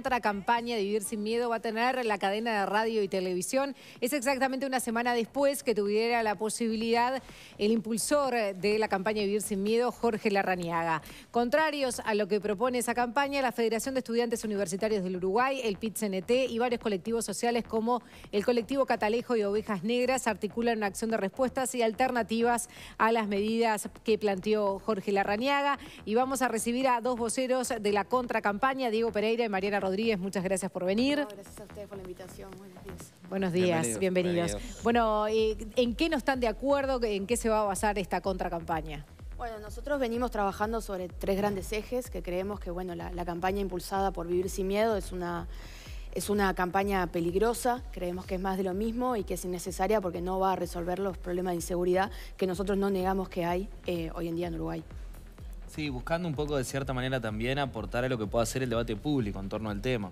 contra campaña de Vivir Sin Miedo va a tener la cadena de radio y televisión. Es exactamente una semana después que tuviera la posibilidad el impulsor de la campaña de Vivir Sin Miedo, Jorge Larrañaga. Contrarios a lo que propone esa campaña, la Federación de Estudiantes Universitarios del Uruguay, el PIT-CNT y varios colectivos sociales como el colectivo Catalejo y Ovejas Negras articulan una acción de respuestas y alternativas a las medidas que planteó Jorge Larrañaga. Y vamos a recibir a dos voceros de la contracampaña, Diego Pereira y Mariana Rodríguez. Rodríguez, muchas gracias por venir. gracias a ustedes por la invitación. Buenos días. Buenos días, bienvenidos. Bueno, eh, ¿en qué no están de acuerdo? ¿En qué se va a basar esta contracampaña? Bueno, nosotros venimos trabajando sobre tres grandes ejes que creemos que, bueno, la, campaña impulsada por Vivir Sin Miedo es una es una campaña peligrosa, creemos que es más de lo mismo y que es innecesaria porque no va a resolver los problemas de inseguridad que nosotros no negamos que hay eh, hoy en día en Uruguay. Sí, buscando un poco de cierta manera también aportar a lo que pueda ser el debate público en torno al tema.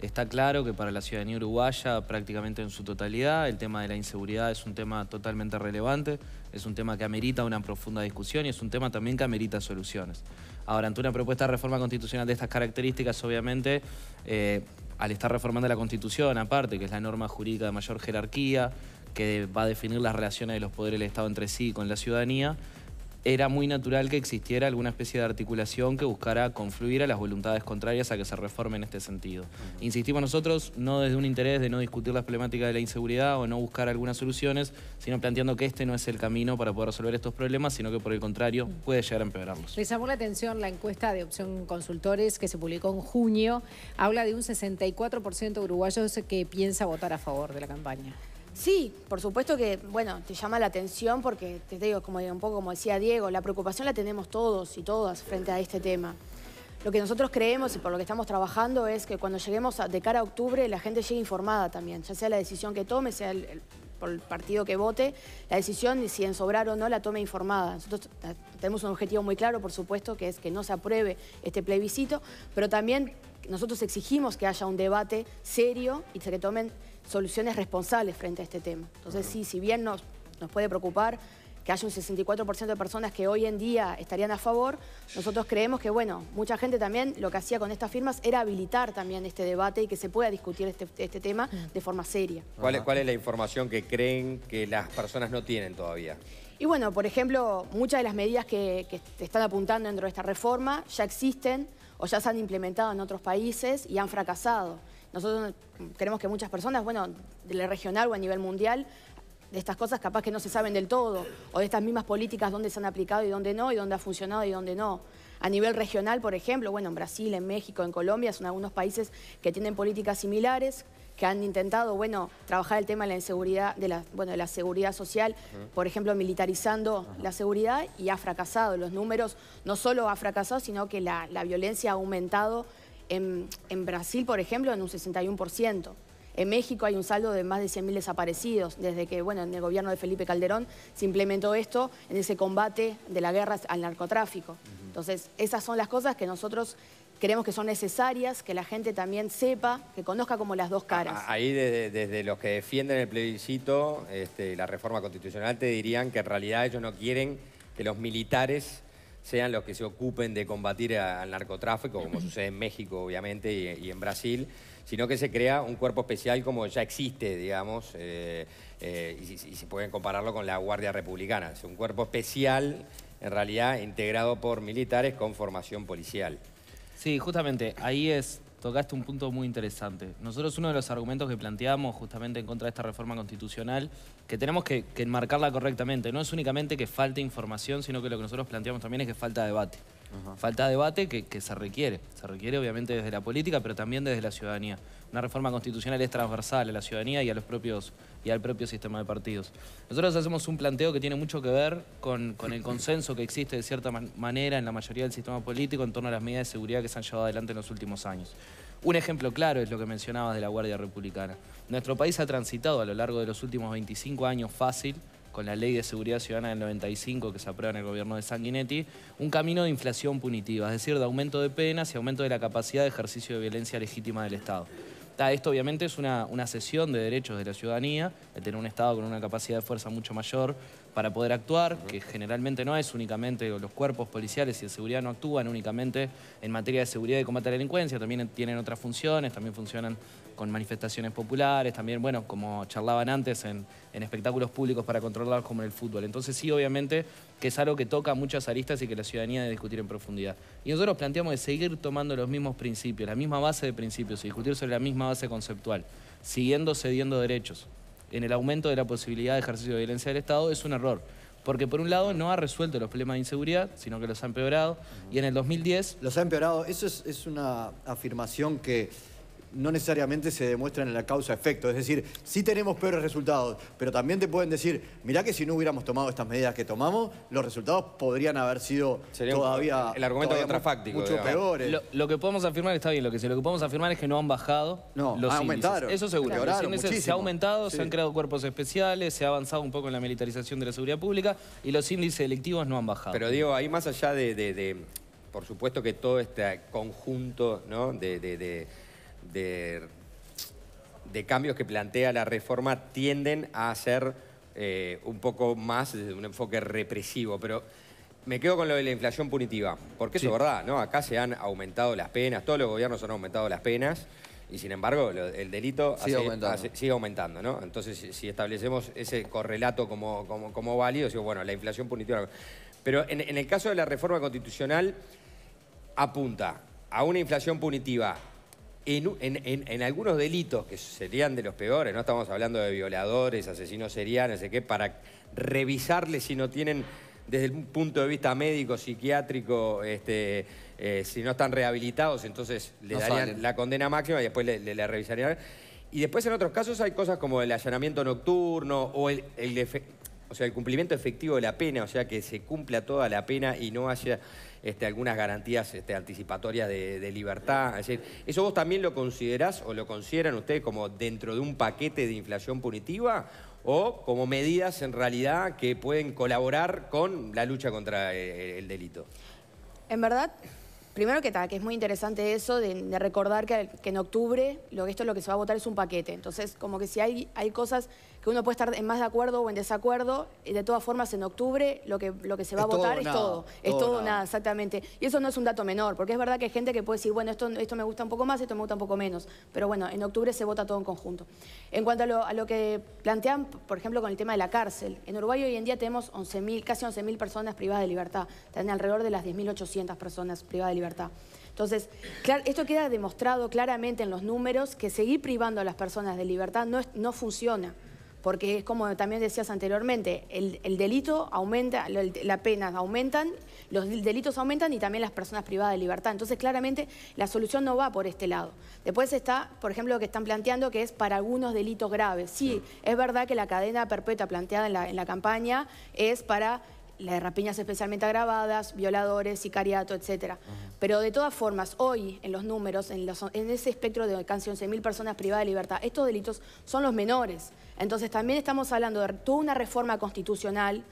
Está claro que para la ciudadanía uruguaya, prácticamente en su totalidad, el tema de la inseguridad es un tema totalmente relevante, es un tema que amerita una profunda discusión y es un tema también que amerita soluciones. Ahora, ante una propuesta de reforma constitucional de estas características, obviamente, eh, al estar reformando la Constitución, aparte, que es la norma jurídica de mayor jerarquía, que va a definir las relaciones de los poderes del Estado entre sí y con la ciudadanía, era muy natural que existiera alguna especie de articulación que buscara confluir a las voluntades contrarias a que se reforme en este sentido. Insistimos nosotros, no desde un interés de no discutir las problemáticas de la inseguridad o no buscar algunas soluciones, sino planteando que este no es el camino para poder resolver estos problemas, sino que por el contrario puede llegar a empeorarlos. Les llamó la atención la encuesta de Opción Consultores que se publicó en junio. Habla de un 64% de uruguayos que piensa votar a favor de la campaña. Sí, por supuesto que, bueno, te llama la atención porque, te digo, como un poco como decía Diego, la preocupación la tenemos todos y todas frente a este tema. Lo que nosotros creemos y por lo que estamos trabajando es que cuando lleguemos de cara a octubre la gente llegue informada también, ya sea la decisión que tome, sea el, por el partido que vote, la decisión de si sobrar o no la tome informada. Nosotros tenemos un objetivo muy claro, por supuesto, que es que no se apruebe este plebiscito, pero también nosotros exigimos que haya un debate serio y que tomen soluciones responsables frente a este tema. Entonces, sí, si bien nos, nos puede preocupar que haya un 64% de personas que hoy en día estarían a favor, nosotros creemos que, bueno, mucha gente también lo que hacía con estas firmas era habilitar también este debate y que se pueda discutir este, este tema mm. de forma seria. ¿Cuál es, ¿Cuál es la información que creen que las personas no tienen todavía? Y bueno, por ejemplo, muchas de las medidas que, que están apuntando dentro de esta reforma ya existen o ya se han implementado en otros países y han fracasado. Nosotros queremos que muchas personas, bueno, de la regional o a nivel mundial, de estas cosas capaz que no se saben del todo, o de estas mismas políticas dónde se han aplicado y dónde no, y dónde ha funcionado y dónde no. A nivel regional, por ejemplo, bueno, en Brasil, en México, en Colombia, son algunos países que tienen políticas similares, que han intentado, bueno, trabajar el tema de la inseguridad, de la, bueno, de la seguridad social, por ejemplo, militarizando la seguridad y ha fracasado. Los números no solo ha fracasado, sino que la violencia ha aumentado en, Brasil, por ejemplo, en un 61%. En México hay un saldo de más de 100.000 desaparecidos desde que, bueno, en el gobierno de Felipe Calderón se implementó esto en ese combate de la guerra al narcotráfico. Entonces, esas son las cosas que nosotros creemos que son necesarias, que la gente también sepa, que conozca como las dos caras. Ahí desde, los que defienden el plebiscito, este, la reforma constitucional, te dirían que en realidad ellos no quieren que los militares sean los que se ocupen de combatir al narcotráfico, como sucede en México, obviamente, y, en Brasil, sino que se crea un cuerpo especial como ya existe, digamos, eh, eh, y, se pueden compararlo con la Guardia Republicana. Es un cuerpo especial, en realidad, integrado por militares con formación policial. Sí, justamente, ahí es tocaste un punto muy interesante. Nosotros uno de los argumentos que planteamos justamente en contra de esta reforma constitucional, que tenemos que, que enmarcarla correctamente, no es únicamente que falte información, sino que lo que nosotros planteamos también es que falta debate. Falta debate que, se requiere. Se requiere obviamente desde la política, pero también desde la ciudadanía. Una reforma constitucional es transversal a la ciudadanía y a los propios y al propio sistema de partidos. Nosotros hacemos un planteo que tiene mucho que ver con, el consenso que existe de cierta manera en la mayoría del sistema político en torno a las medidas de seguridad que se han llevado adelante en los últimos años. Un ejemplo claro es lo que mencionabas de la Guardia Republicana. Nuestro país ha transitado a lo largo de los últimos 25 años fácil con la Ley de Seguridad Ciudadana del 95 que se aprueba en el gobierno de Sanguinetti, un camino de inflación punitiva, es decir, de aumento de penas y aumento de la capacidad de ejercicio de violencia legítima del Estado. Esto obviamente es una, una cesión de derechos de la ciudadanía, de tener un Estado con una capacidad de fuerza mucho mayor para poder actuar, que generalmente no es únicamente los cuerpos policiales y de seguridad no actúan únicamente en materia de seguridad y combate a la delincuencia, también tienen otras funciones, también funcionan con manifestaciones populares, también, bueno, como charlaban antes, en, espectáculos públicos para controlar como en el fútbol. Entonces sí, obviamente, que es algo que toca muchas aristas y que la ciudadanía debe discutir en profundidad. Y nosotros planteamos de seguir tomando los mismos principios, la misma base de principios y discutir sobre la misma base conceptual, siguiendo cediendo derechos. En el aumento de la posibilidad de ejercicio de violencia del Estado es un error. Porque por un lado no ha resuelto los problemas de inseguridad, sino que los ha empeorado. Y en el 2010... Los ha empeorado. Eso es, es una afirmación que no necesariamente se demuestran en la causa-efecto. Es decir, sí tenemos peores resultados, pero también te pueden decir, mirá que si no hubiéramos tomado estas medidas que tomamos, los resultados podrían haber sido todavía... El argumento Mucho peores. Lo, que podemos afirmar está bien, lo que, lo que podemos afirmar es que no han bajado no, los aumentaron. Eso seguro. se ha aumentado, se han creado cuerpos especiales, se ha avanzado un poco en la militarización de la seguridad pública y los índices electivos no han bajado. Pero digo, ahí más allá de... por supuesto que todo este conjunto ¿no? de de, cambios que plantea la reforma tienden a ser eh, un poco más desde un enfoque represivo, pero me quedo con lo de la inflación punitiva, porque eso es verdad, ¿no? Acá se han aumentado las penas, todos los gobiernos han aumentado las penas, y sin embargo el delito sigue, aumentando. ¿no? Entonces, si, establecemos ese correlato como, como, válido, digo, bueno, la inflación punitiva... Pero en el caso de la reforma constitucional, apunta a una inflación punitiva en, algunos delitos que serían de los peores, no estamos hablando de violadores, asesinos no sé qué, para revisarles si no tienen desde el punto de vista médico, psiquiátrico, este, eh, si no están rehabilitados, entonces le darían la condena máxima y después le, revisarían. Y después en otros casos hay cosas como el allanamiento nocturno o el, el o sea, el cumplimiento efectivo de la pena, o sea, que se cumpla toda la pena y no haya este, algunas garantías este, anticipatorias de, libertad. ¿eso vos también lo considerás o lo consideran ustedes como dentro de un paquete de inflación punitiva o como medidas en realidad que pueden colaborar con la lucha contra eh, eh, el, delito? En verdad, Primero que tal, que es muy interesante eso de, recordar que, en octubre lo que esto es lo que se va a votar es un paquete. Entonces, como que si hay, hay cosas que uno puede estar en más de acuerdo o en desacuerdo, de todas formas en octubre lo que, lo que se va a votar es todo, es todo, nada. nada. exactamente. Y eso no es un dato menor, porque es verdad que hay gente que puede decir, bueno, esto, esto me gusta un poco más, esto me gusta un poco menos, pero bueno, en octubre se vota todo en conjunto. En cuanto a lo, que plantean, por ejemplo, con el tema de la cárcel, en Uruguay hoy en día tenemos 11 casi 11.000 personas privadas de libertad, están alrededor de las 10.800 personas privadas de libertad. Entonces, esto queda demostrado claramente en los números que seguir privando a las personas de libertad no, no funciona porque es como también decías anteriormente, el, delito aumenta, la pena aumentan, los delitos aumentan y también las personas privadas de libertad. Entonces, claramente, la solución no va por este lado. Después está, por ejemplo, lo que están planteando, que es para algunos delitos graves. Sí, es verdad que la cadena perpetua planteada en la, campaña es para las rapiñas especialmente agravadas, violadores, sicariato, etcétera Pero de todas formas, hoy en los números, en, los, en ese espectro de casi 11.000 personas privadas de libertad, estos delitos son los menores. Entonces también estamos hablando de toda una reforma constitucional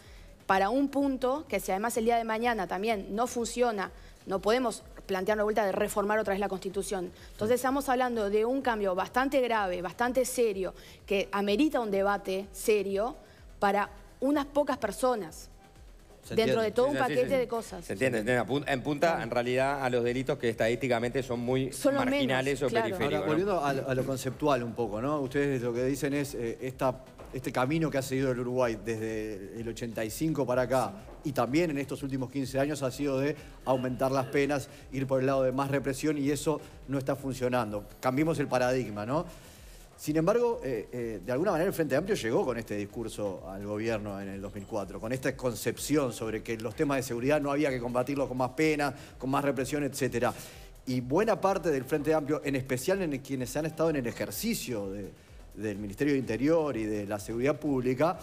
para un punto que si además el día de mañana también no funciona, no podemos plantear una vuelta de reformar otra vez la Constitución. Entonces estamos hablando de un cambio bastante grave, bastante serio, que amerita un debate serio para unas pocas personas dentro de todo un paquete de cosas. Se entiende, en punta en realidad a los delitos que estadísticamente son muy marginales o periféricos. Ahora, volviendo a, lo conceptual un poco, ¿no? Ustedes lo que dicen es eh, esta, este camino que ha seguido el Uruguay desde el 85 para acá y también en estos últimos 15 años ha sido de aumentar las penas, ir por el lado de más represión y eso no está funcionando. Cambiemos el paradigma, ¿no? Sin embargo, eh, eh, de alguna manera el Frente Amplio llegó con este discurso al gobierno en el 2004, con esta concepción sobre que los temas de seguridad no había que combatirlos con más pena, con más represión, etc. Y buena parte del Frente Amplio, en especial en quienes han estado en el ejercicio del Ministerio de Interior y de la Seguridad Pública,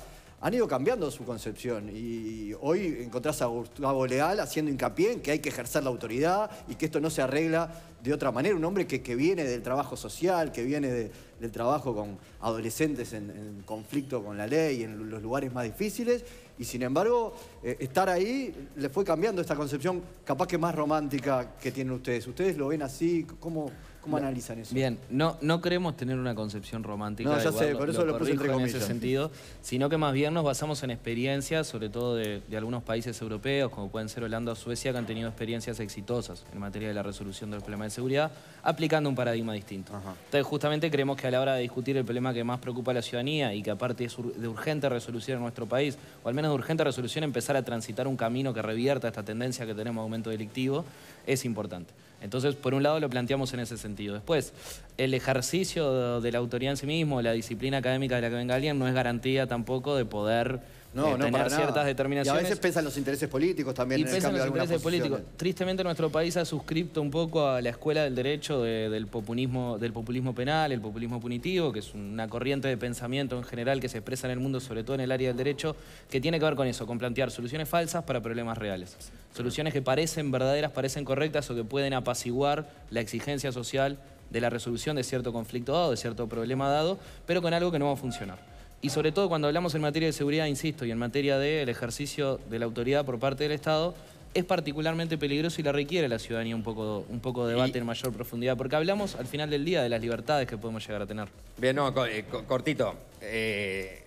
han ido cambiando su concepción y hoy encontrás a Gustavo Leal haciendo hincapié en que hay que ejercer la autoridad y que esto no se arregla de otra manera. Un hombre que, que viene del trabajo social, que viene del trabajo con adolescentes en, conflicto con la ley, en los lugares más difíciles, y sin embargo eh, estar ahí le fue cambiando esta concepción capaz que más romántica que tienen ustedes. ¿Ustedes lo ven así? ¿Cómo, ¿Cómo analizar eso? Bien, no, no queremos tener una concepción romántica. No, ya sé, por eso lo, puse entre comillas. En ese sentido, sino que más bien nos basamos en experiencias, sobre todo de, algunos países europeos, como pueden ser Holanda o Suecia, que han tenido experiencias exitosas en materia de la resolución del problema de seguridad, aplicando un paradigma distinto. Entonces, justamente creemos que a la hora de discutir el problema que más preocupa a la ciudadanía y que aparte es de urgente resolución en nuestro país, o al menos de urgente resolución empezar a transitar un camino que revierta esta tendencia que tenemos de aumento delictivo, es importante. Entonces, por un lado lo planteamos en ese sentido. Después, el ejercicio de la autoridad en sí mismo, la disciplina académica de la que venga alguien, no es garantía tampoco de poder no, eh, no, tener ciertas determinaciones. Y a veces pesan los intereses políticos también. Y pesan el los intereses políticos. Tristemente nuestro país ha suscripto un poco a la escuela del derecho del, populismo, del populismo penal, el populismo punitivo, que es una corriente de pensamiento en general que se expresa en el mundo, sobre todo en el área del derecho, que tiene que ver con eso, con plantear soluciones falsas para problemas reales. Soluciones que parecen verdaderas, parecen correctas o que pueden apaciguar la exigencia social de la resolución de cierto conflicto dado, de cierto problema dado, pero con algo que no va a funcionar. Y sobre todo cuando hablamos en materia de seguridad, insisto, y en materia del ejercicio de la autoridad por parte del Estado, es particularmente peligroso y la requiere la ciudadanía un poco, un poco de debate en mayor profundidad, porque hablamos al final del día de las libertades que podemos llegar a tener. Bien, no, eh, cortito. Eh,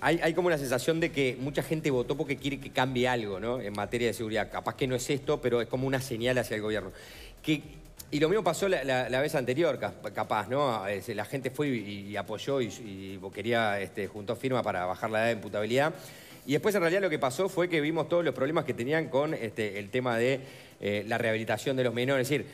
hay, como la sensación de que mucha gente votó porque quiere que cambie algo, ¿no? En materia de seguridad. Capaz que no es esto, pero es como una señal hacia el gobierno. Que y lo mismo pasó la, vez anterior, capaz, ¿no? La gente fue y, apoyó y, quería, este, juntó firma para bajar la edad de imputabilidad. Y después en realidad lo que pasó fue que vimos todos los problemas que tenían con este, el tema de eh, la rehabilitación de los menores. Es decir,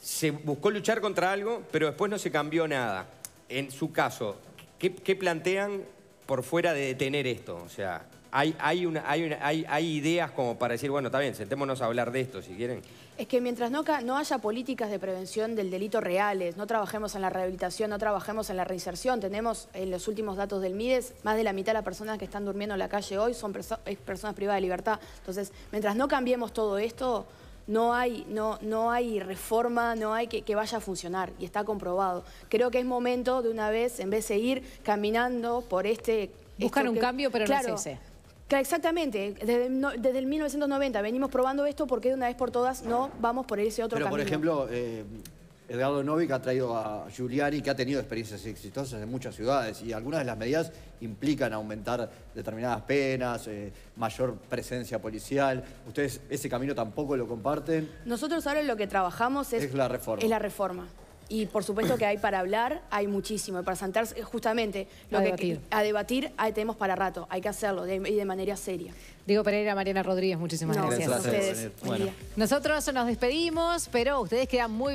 se buscó luchar contra algo, pero después no se cambió nada. En su caso, ¿qué, qué plantean por fuera de detener esto? O sea, hay, una, hay, ideas como para decir, bueno, está bien, sentémonos a hablar de esto si quieren. Es que mientras no, haya políticas de prevención del delito reales, no trabajemos en la rehabilitación, no trabajemos en la reinserción, tenemos en los últimos datos del MIDES, más de la mitad de las personas que están durmiendo en la calle hoy son personas privadas de libertad. Entonces, mientras no cambiemos todo esto, no hay, reforma, no hay que, vaya a funcionar y está comprobado. Creo que es momento de una vez, en vez de seguir caminando por este... Buscar un cambio, pero no es Exactamente, desde, el 1990 venimos probando esto porque de una vez por todas no vamos por ese otro Pero, por ejemplo, eh, Edgardo Novik ha traído a Giuliani, que ha tenido experiencias exitosas en muchas ciudades, y algunas de las medidas implican aumentar determinadas penas, eh, mayor presencia policial. ¿Ustedes ese camino tampoco lo comparten? Nosotros ahora lo que trabajamos es, la reforma. Es la reforma. Y por supuesto que hay para hablar, hay muchísimo. Y para sentarse, eh, justamente, lo a que, debatir. a debatir ah, tenemos para rato. Hay que hacerlo y de manera seria. Diego Pereira, Mariana Rodríguez, muchísimas gracias. gracias. a ustedes. Bueno. Nosotros nos despedimos, pero ustedes quedan muy